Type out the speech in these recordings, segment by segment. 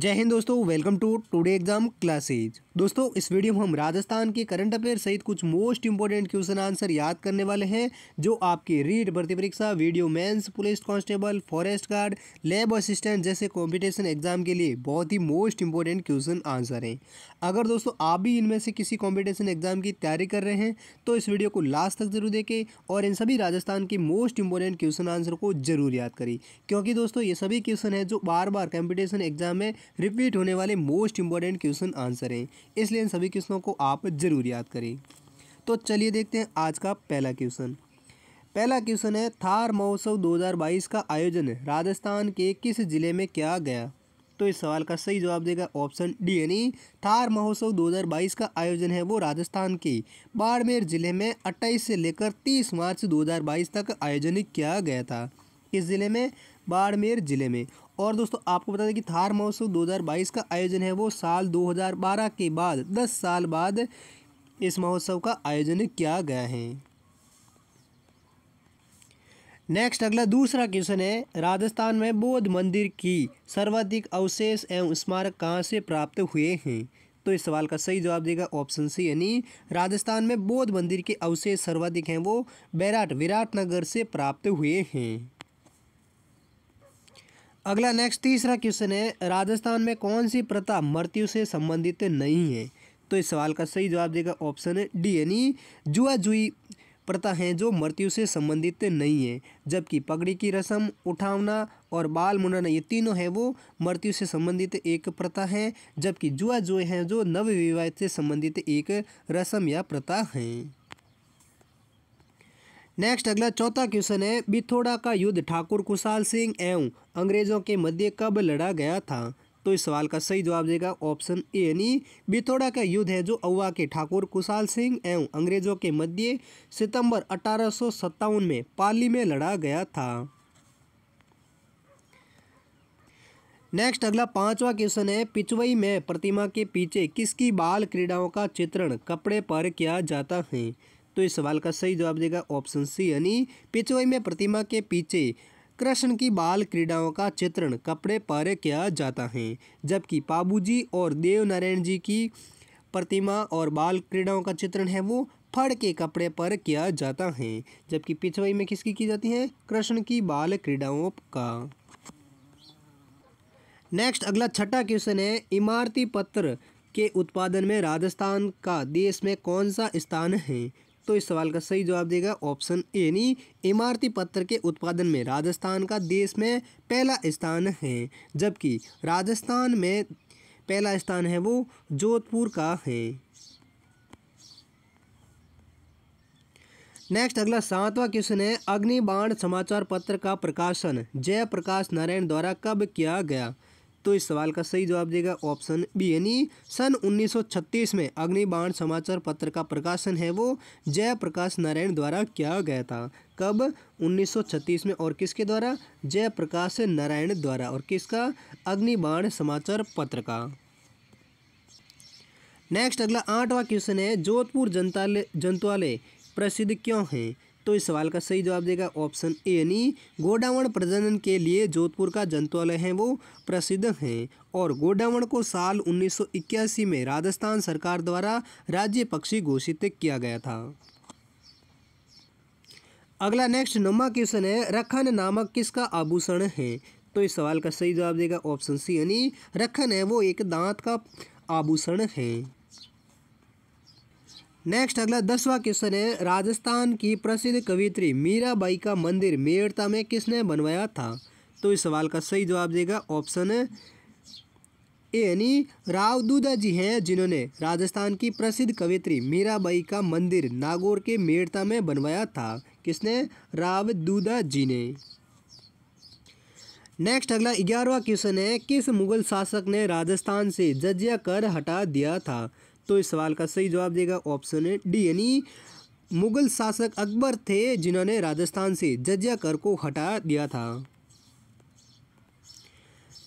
जय हिंद दोस्तों welcome to today exam classes दोस्तों इस वीडियो में हम राजस्थान के करंट अफेयर सहित कुछ मोस्ट इंपॉर्टेंट क्वेश्चन आंसर याद करने वाले हैं जो आपकी रीड भर्ती परीक्षा VDO mains police constable forest guard lab assistant जैसे कॉम्पिटिशन एग्जाम के लिए बहुत ही मोस्ट इंपॉर्टेंट क्वेश्चन आंसर हैं अगर दोस्तों आप भी इनमें से किसी कॉम्पिटिशन एग्जाम की तैयारी कर रहे हैं तो इस वीडियो को लास्ट तक जरूर देखें और इन सभी राजस्थान के मोस्ट इंपॉर्टेंट क्वेश्चन आंसर को जरूर याद करें क्योंकि दोस्तों ये सभी क्वेश्चन है जो बार बार कॉम्पिटिशन एग्जाम में रिपीट होने वाले मोस्ट इंपॉर्टेंट क्वेश्चन आंसर हैं इसलिए इन सभी क्वेश्चनों को आप जरूर याद करें तो चलिए देखते हैं आज का पहला क्वेश्चन पहला क्वेश्चन है थार महोत्सव 2022 का आयोजन राजस्थान के किस ज़िले में किया गया तो इस सवाल का सही जवाब देगा ऑप्शन डी यानी थार महोत्सव 2022 का आयोजन है वो राजस्थान के बाड़मेर ज़िले में 28 से लेकर 30 मार्च 2022 तक आयोजन किया गया था किस ज़िले में बाड़मेर ज़िले में और दोस्तों आपको बता दें कि थार महोत्सव 2022 का आयोजन है वो साल 2012 के बाद 10 साल बाद इस महोत्सव का आयोजन किया गया है नेक्स्ट अगला दूसरा क्वेश्चन है राजस्थान में बौद्ध मंदिर की सर्वाधिक अवशेष एवं स्मारक कहाँ से प्राप्त हुए हैं तो इस सवाल का सही जवाब देगा ऑप्शन सी यानी राजस्थान में बौद्ध मंदिर के अवशेष सर्वाधिक हैं वो बैराट विराटनगर से प्राप्त हुए हैं अगला नेक्स्ट तीसरा क्वेश्चन है राजस्थान में कौन सी प्रथा मृत्यु से संबंधित नहीं है तो इस सवाल का सही जवाब देगा ऑप्शन है डी यानी जुआ जुई प्रथा हैं जो मृत्यु से संबंधित नहीं है जबकि पगड़ी की रस्म उठावना और बाल मुंडन ये तीनों हैं वो मृत्यु से संबंधित एक प्रथा है जबकि जुआ जुए हैं जो नवविवाहित से संबंधित एक रस्म या प्रथा हैं नेक्स्ट अगला चौथा क्वेश्चन है बिथोड़ा का युद्ध ठाकुर कुशाल सिंह एवं अंग्रेजों के मध्य कब लड़ा गया था तो इस सवाल का सही जवाब देगा ऑप्शन ए यानी बिथोड़ा का युद्ध है जो अव्वा के ठाकुर कुशाल सिंह एवं अंग्रेजों के मध्य सितंबर अठारह में पाली में लड़ा गया था नेक्स्ट अगला पांचवा क्वेश्चन है पिचवई में प्रतिमा के पीछे किसकी बाल क्रीड़ाओं का चित्रण कपड़े पर किया जाता है तो इस सवाल का सही जवाब देगा ऑप्शन सी यानी पिचोई में प्रतिमा के पीछे कृष्ण की बाल क्रीड़ाओं का चित्रण कपड़े पर किया जाता है जबकि जी और देवनारायण जी की प्रतिमा और बाल क्रीड़ाओं का चित्रण है वो फड़ के कपड़े पर किया जाता है जबकि पिछवाई में किसकी की जाती है कृष्ण की बाल क्रीड़ाओं का नेक्स्ट अगला छठा क्वेश्चन है इमारती पत्र के उत्पादन में राजस्थान का देश में कौन सा स्थान है तो इस सवाल का सही जवाब देगा ऑप्शन ए यानी इमारती पत्थर के उत्पादन में राजस्थान का देश में पहला स्थान है जबकि राजस्थान में पहला स्थान है वो जोधपुर का है नेक्स्ट अगला सातवां क्वेश्चन है अग्निबाण समाचार पत्र का प्रकाशन जयप्रकाश नारायण द्वारा कब किया गया तो इस सवाल का सही जवाब देगा ऑप्शन बी यानी सन 1936 में अग्निबाण समाचार पत्र का प्रकाशन है वो जयप्रकाश नारायण द्वारा किया गया था कब 1936 में और किसके द्वारा जयप्रकाश नारायण द्वारा और किसका अग्निबाण समाचार पत्र का नेक्स्ट अगला आठवां क्वेश्चन है जोधपुर जनता जंतुआलय प्रसिद्ध क्यों है तो इस सवाल का सही जवाब देगा ऑप्शन ए यानी गोडावण प्रजनन के लिए जोधपुर का जंतुआलय है वो प्रसिद्ध हैं और गोडावण को साल 1981 में राजस्थान सरकार द्वारा राज्य पक्षी घोषित किया गया था अगला नेक्स्ट नौवा क्वेश्चन है रखन नामक किसका आभूषण है तो इस सवाल का सही जवाब देगा ऑप्शन सी यानी रखन है वो एक दांत का आभूषण है नेक्स्ट अगला दसवां क्वेश्चन है राजस्थान की प्रसिद्ध कवित्री मीराबाई का मंदिर मेड़ता में किसने बनवाया था तो इस सवाल का सही जवाब देगा ऑप्शन ए यानी राव दूदा जी हैं जिन्होंने राजस्थान की प्रसिद्ध कवित्री मीराबाई का मंदिर नागौर के मेड़ता में बनवाया था किसने राव दूदा जी ने नेक्स्ट अगला ग्यारहवा क्वेश्चन है किस मुगल शासक ने राजस्थान से जजिया कर हटा दिया था तो इस सवाल का सही जवाब देगा ऑप्शन है डी यानी मुगल शासक अकबर थे जिन्होंने राजस्थान से जजिया कर को हटा दिया था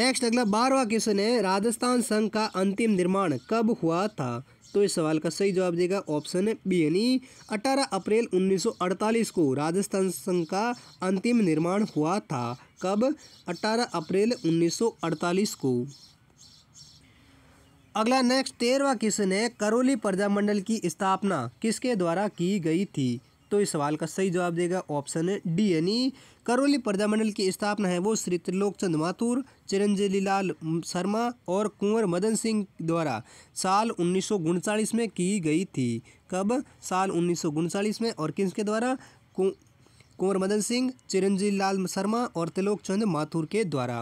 नेक्स्ट अगला बारहवा क्वेश्चन है राजस्थान संघ का अंतिम निर्माण कब हुआ था तो इस सवाल का सही जवाब देगा ऑप्शन बी यानी 18 अप्रैल 1948 को राजस्थान संघ का अंतिम निर्माण हुआ था कब 18 अप्रैल 1948 को अगला नेक्स्ट तेरवा क्वेश्चन है करौली प्रजामंडल की स्थापना किसके द्वारा की गई थी तो इस सवाल का सही जवाब देगा ऑप्शन डी यानी करौली प्रजामंडल की स्थापना है वो श्री त्रिलोक चंद माथुर चिरंजीवी लाल शर्मा और कुंवर मदन सिंह द्वारा साल उन्नीस में की गई थी कब साल उन्नीस में और किसके द्वारा कुंवर मदन सिंह चिरंजीवी लाल शर्मा और त्रिलोक चंद माथुर के द्वारा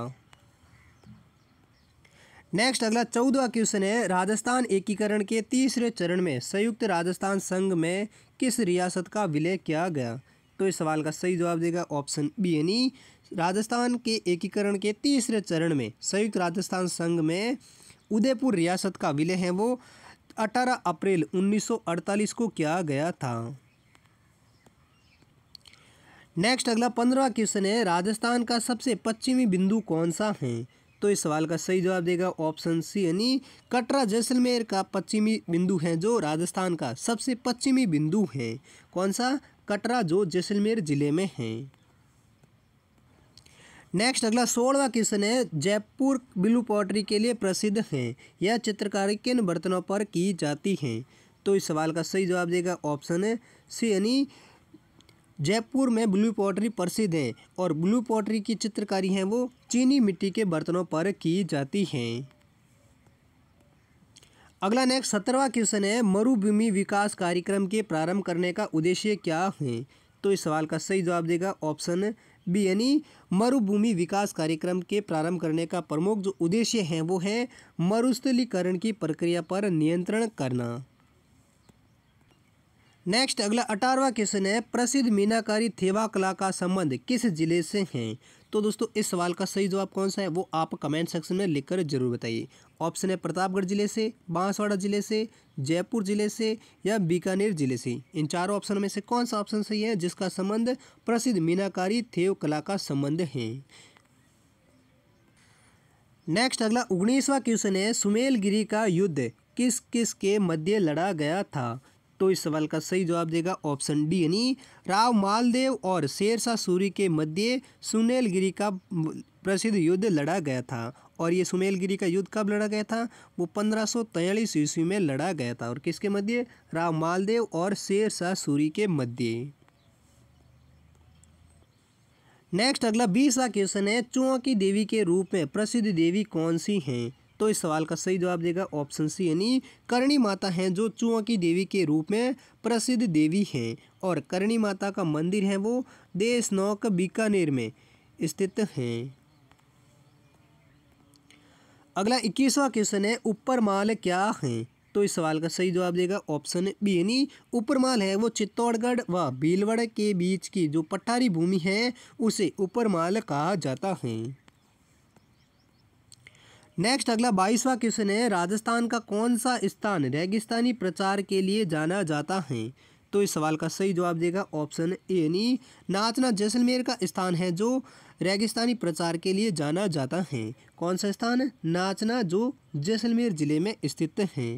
नेक्स्ट अगला चौदवा क्वेश्चन है राजस्थान एकीकरण के तीसरे चरण में संयुक्त राजस्थान संघ में किस रियासत का विलय किया गया तो इस सवाल का सही जवाब देगा ऑप्शन बी यानी राजस्थान के एकीकरण के तीसरे चरण में संयुक्त राजस्थान संघ में उदयपुर रियासत का विलय है वो 18 अप्रैल 1948 को किया गया था नेक्स्ट अगला पंद्रह क्वेश्चन है राजस्थान का सबसे पश्चिमी बिंदु कौन सा है तो इस सवाल का सही जवाब देगा ऑप्शन सी यानी कटरा जैसलमेर का पश्चिमी बिंदु है जो राजस्थान का सबसे पश्चिमी बिंदु है कौन सा कटरा जो जैसलमेर जिले में है नेक्स्ट अगला सोलवा क्वेश्चन है जयपुर ब्लू पॉटरी के लिए प्रसिद्ध है यह चित्रकारी किन बर्तनों पर की जाती है तो इस सवाल का सही जवाब देगा ऑप्शन सी यानी जयपुर में ब्लू पॉटरी प्रसिद्ध है और ब्लू पॉटरी की चित्रकारी है वो चीनी मिट्टी के बर्तनों पर की जाती हैं अगला नेक्स्ट सत्रहवा क्वेश्चन है मरुभूमि विकास कार्यक्रम के प्रारंभ करने का उद्देश्य क्या है तो इस सवाल का सही जवाब देगा ऑप्शन बी यानी मरुभूमि विकास कार्यक्रम के प्रारंभ करने का प्रमुख जो उद्देश्य है वो है मरुस्थलीकरण की प्रक्रिया पर नियंत्रण करना नेक्स्ट अगला अठारवा क्वेश्चन है प्रसिद्ध मीनाकारी थेवा कला का संबंध किस जिले से है तो दोस्तों इस सवाल का सही जवाब कौन सा है वो आप कमेंट सेक्शन में लिखकर जरूर बताइए ऑप्शन है प्रतापगढ़ जिले से बांसवाड़ा जिले से जयपुर जिले से या बीकानेर जिले से इन चारों ऑप्शन में से कौन सा ऑप्शन सही है जिसका संबंध प्रसिद्ध मीनाकारी थेव कला का संबंध है नेक्स्ट अगला उन्नीसवा क्वेश्चन है सुमेलगिरी का युद्ध किस किस के मध्य लड़ा गया था तो इस सवाल का सही जवाब देगा ऑप्शन डी यानी राव मालदेव और शेरशाह सूरी के मध्य सुनेलगिरी का प्रसिद्ध युद्ध लड़ा गया था और ये सुमेलगिरी का युद्ध कब लड़ा गया था वो पंद्रह सौ ईस्वी में लड़ा गया था और किसके मध्य राव मालदेव और शेरशाह सूरी के मध्य नेक्स्ट अगला बीसवा क्वेश्चन है चुआ की देवी के रूप में प्रसिद्ध देवी कौन सी हैं तो इस सवाल का सही जवाब देगा ऑप्शन सी यानी करणी माता हैं जो चुआ की देवी के रूप में प्रसिद्ध देवी हैं और करणी माता का मंदिर है वो देश नौक बीकानेर में स्थित हैं अगला इक्कीसवा क्वेश्चन है माल क्या है तो इस सवाल का सही जवाब देगा ऑप्शन बी यानी ऊपरमाल है वो चित्तौड़गढ़ व भीलवाड़ के बीच की जो पठारी भूमि है उसे ऊपरमाल कहा जाता है नेक्स्ट अगला बाईसवा क्वेश्चन है राजस्थान का कौन सा स्थान रेगिस्तानी प्रचार के लिए जाना जाता है तो इस सवाल का सही जवाब देगा ऑप्शन ए यानी नाचना जैसलमेर का स्थान है जो रेगिस्तानी प्रचार के लिए जाना जाता है कौन सा स्थान नाचना जो जैसलमेर जिले में स्थित है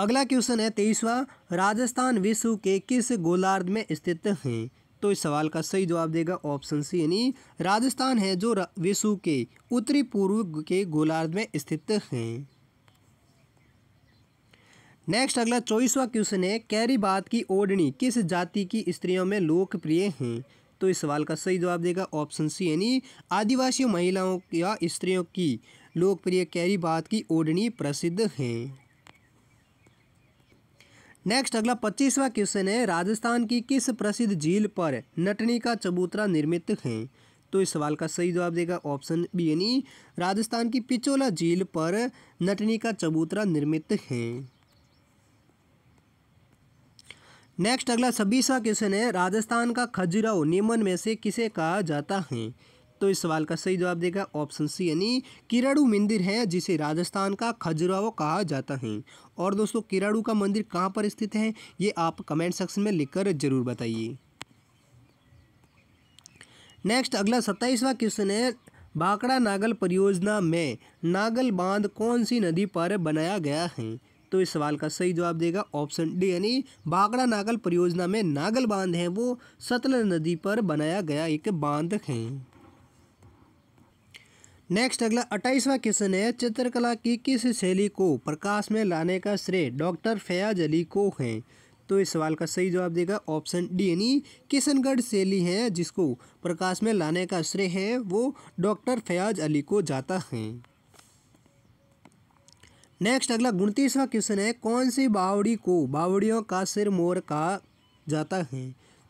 अगला क्वेश्चन है तेईसवा राजस्थान विश्व के किस गोलार्ध में स्थित है तो इस सवाल का सही जवाब देगा ऑप्शन सी यानी राजस्थान है जो विश्व के उत्तरी पूर्व के गोलार्ध में स्थित हैं नेक्स्ट अगला चौबीसवा क्वेश्चन है कैरी बात की ओढ़नी किस जाति की स्त्रियों में लोकप्रिय हैं तो इस सवाल का सही जवाब देगा ऑप्शन सी यानी आदिवासी महिलाओं या स्त्रियों की लोकप्रिय कैरी बात की ओढ़नी प्रसिद्ध हैं नेक्स्ट अगला पच्चीसवा क्वेश्चन है राजस्थान की किस प्रसिद्ध झील पर नटनी का चबूतरा निर्मित है तो इस सवाल का सही जवाब देगा ऑप्शन बी यानी राजस्थान की पिचोला झील पर नटनी का चबूतरा निर्मित है नेक्स्ट अगला छब्बीसवा क्वेश्चन है राजस्थान का खजुराहो निम्न में से किसे कहा जाता है तो इस सवाल का सही जवाब देगा ऑप्शन सी यानी किराड़ू मंदिर है जिसे राजस्थान का खजुराहो कहा जाता है और दोस्तों किराड़ू का मंदिर कहाँ पर स्थित है ये आप कमेंट सेक्शन में लिखकर ज़रूर बताइए नेक्स्ट अगला सत्ताईसवा क्वेश्चन है बाकड़ा नागल परियोजना में नागल बांध कौन सी नदी पर बनाया गया है तो इस सवाल का सही जवाब देगा ऑप्शन डी यानी बाकड़ा नागल परियोजना में नागल बांध है वो सतलज नदी पर बनाया गया एक बांध है नेक्स्ट अगला अट्ठाईसवा क्वेश्चन है चित्रकला की किस शैली को प्रकाश में लाने का श्रेय डॉक्टर फयाज अली को है तो इस सवाल का सही जवाब देगा ऑप्शन डी यानी किशनगढ़ शैली है जिसको प्रकाश में लाने का श्रेय है वो डॉक्टर फयाज अली को जाता है नेक्स्ट अगला उनतीसवा क्वेश्चन है कौन सी बावड़ी को बावड़ियों का सिर मोर कहा जाता है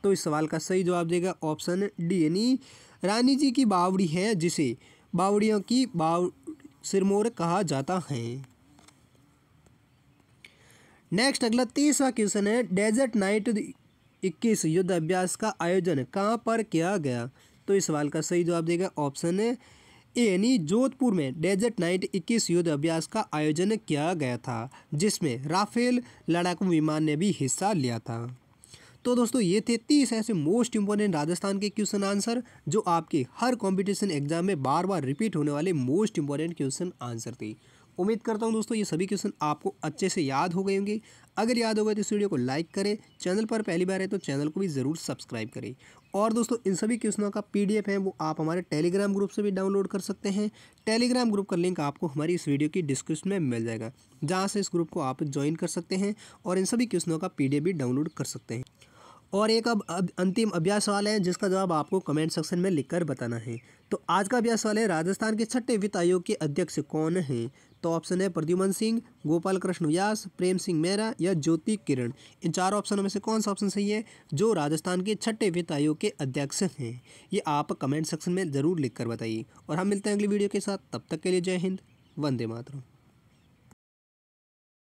तो इस सवाल का सही जवाब देगा ऑप्शन डी यानी रानी जी की बावड़ी है जिसे बावड़ियों की बाव सिरमौर कहा जाता है नेक्स्ट अगला तीसरा क्वेश्चन है डेजर्ट नाइट इक्कीस युद्ध अभ्यास का आयोजन कहाँ पर किया गया तो इस सवाल का सही जवाब देगा ऑप्शन ए यानी जोधपुर में डेजर्ट नाइट 21 युद्ध अभ्यास का आयोजन किया गया था जिसमें राफेल लड़ाकू विमान ने भी हिस्सा लिया था तो दोस्तों ये थे तीस ऐसे मोस्ट इंपॉर्टेंट राजस्थान के क्वेश्चन आंसर जो आपके हर कॉम्पिटिशन एग्जाम में बार बार रिपीट होने वाले मोस्ट इंपॉर्टेंट क्वेश्चन आंसर थे उम्मीद करता हूँ दोस्तों ये सभी क्वेश्चन आपको अच्छे से याद हो गए होंगे अगर याद हो गए तो इस वीडियो को लाइक करें चैनल पर पहली बार है तो चैनल को भी ज़रूर सब्सक्राइब करें और दोस्तों इन सभी क्वेश्चनों का पीडीएफ है वो आप हमारे टेलीग्राम ग्रुप से भी डाउनलोड कर सकते हैं टेलीग्राम ग्रुप का लिंक आपको हमारी इस वीडियो की डिस्क्रिप्शन में मिल जाएगा जहाँ से इस ग्रुप को आप ज्वाइन कर सकते हैं और इन सभी क्वेश्चनों का पी भी डाउनलोड कर सकते हैं और एक अब, अब अंतिम अभ्यास सवाल है जिसका जवाब आपको कमेंट सेक्शन में लिखकर बताना है तो आज का अभ्यास सवाल है राजस्थान के छठे वित्त आयोग के अध्यक्ष कौन हैं तो ऑप्शन है प्रद्युमन सिंह गोपाल कृष्ण व्यास प्रेम सिंह मेहरा या ज्योति किरण इन चार ऑप्शनों में से कौन सा ऑप्शन सही है जो राजस्थान के छठे वित्त आयोग के अध्यक्ष हैं ये आप कमेंट सेक्शन में ज़रूर लिख बताइए और हम मिलते हैं अगली वीडियो के साथ तब तक के लिए जय हिंद वंदे मातरम